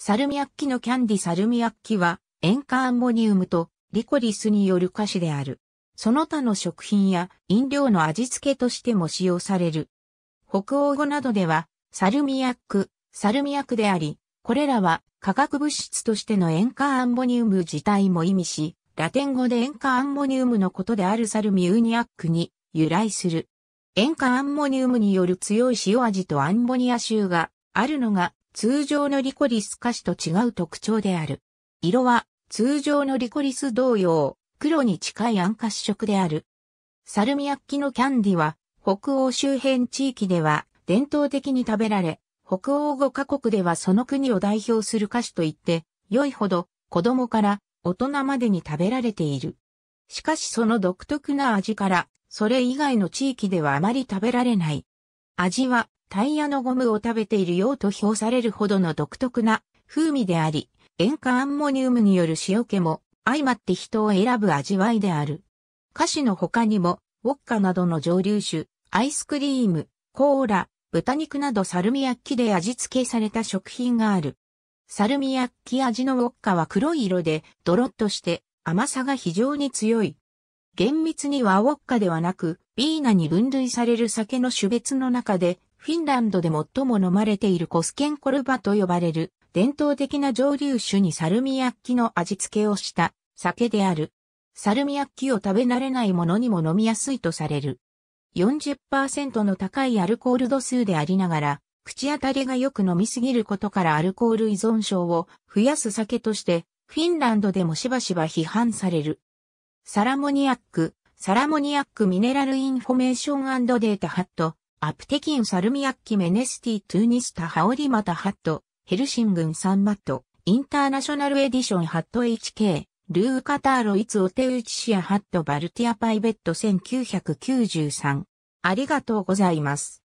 サルミアッキのキャンディサルミアッキは塩化アンモニウムとリコリスによる菓子である。その他の食品や飲料の味付けとしても使用される。北欧語などではサルミアック、サルミアックであり、これらは化学物質としての塩化アンモニウム自体も意味し、ラテン語で塩化アンモニウムのことであるサルミウニアックに由来する。塩化アンモニウムによる強い塩味とアンモニア臭があるのが通常のリコリス菓子と違う特徴である。色は通常のリコリス同様、黒に近い暗褐色である。サルミヤッキのキャンディは北欧周辺地域では伝統的に食べられ、北欧5カ国ではその国を代表する菓子といって良いほど子供から大人までに食べられている。しかしその独特な味から、それ以外の地域ではあまり食べられない味はタイヤのゴムを食べているようと評されるほどの独特な風味であり、塩化アンモニウムによる塩気も相まって人を選ぶ味わいである。菓子の他にも、ウォッカなどの蒸留酒、アイスクリーム、コーラ、豚肉などサルミヤッキで味付けされた食品がある。サルミヤッキ味のウォッカは黒い色で、ドロッとして甘さが非常に強い。厳密にはウォッカではなく、ビーナに分類される酒の種別の中で、フィンランドで最も飲まれているコスケンコルバと呼ばれる、伝統的な蒸留酒にサルミヤッキの味付けをした酒である。サルミヤッキを食べ慣れないものにも飲みやすいとされる。40%の高いアルコール度数でありながら、口当たりがよく飲みすぎることからアルコール依存症を増やす酒として、フィンランドでもしばしば批判される。サラモニアック、サラモニアックミネラルインフォメーションデータハット、アプテキンサルミアッキメネスティトゥーニスタハオリマタハット、ヘルシングンサンマット、インターナショナルエディションハット HK、ルーカターロイツオテウチシアハットバルティアパイベット1993。ありがとうございます。